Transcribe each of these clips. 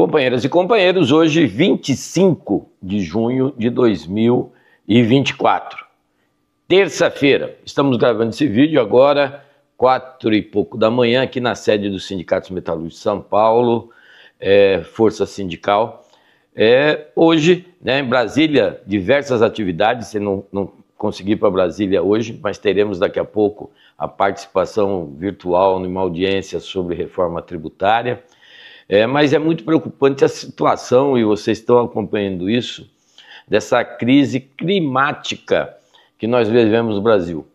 Companheiras e companheiros, hoje 25 de junho de 2024, terça-feira. Estamos gravando esse vídeo agora, quatro e pouco da manhã, aqui na sede dos Sindicatos Metalúrgicos de São Paulo, é, Força Sindical. É, hoje, né, em Brasília, diversas atividades, você não, não conseguir para Brasília hoje, mas teremos daqui a pouco a participação virtual numa audiência sobre reforma tributária. É, mas é muito preocupante a situação, e vocês estão acompanhando isso, dessa crise climática que nós vivemos no Brasil.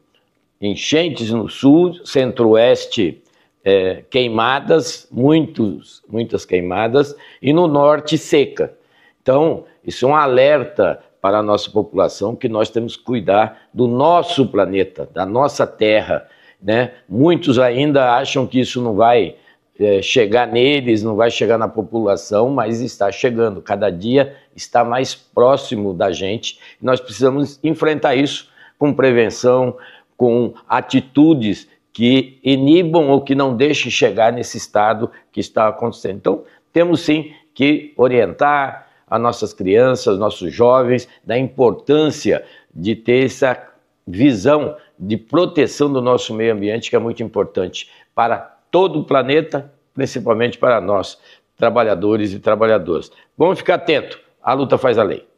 Enchentes no sul, centro-oeste é, queimadas, muitos, muitas queimadas, e no norte seca. Então, isso é um alerta para a nossa população que nós temos que cuidar do nosso planeta, da nossa terra. Né? Muitos ainda acham que isso não vai é, chegar neles, não vai chegar na população, mas está chegando. Cada dia está mais próximo da gente. Nós precisamos enfrentar isso com prevenção, com atitudes que inibam ou que não deixem chegar nesse estado que está acontecendo. Então, temos sim que orientar as nossas crianças, nossos jovens, da importância de ter essa visão de proteção do nosso meio ambiente, que é muito importante para todo o planeta, principalmente para nós, trabalhadores e trabalhadoras. Vamos ficar atento. A luta faz a lei.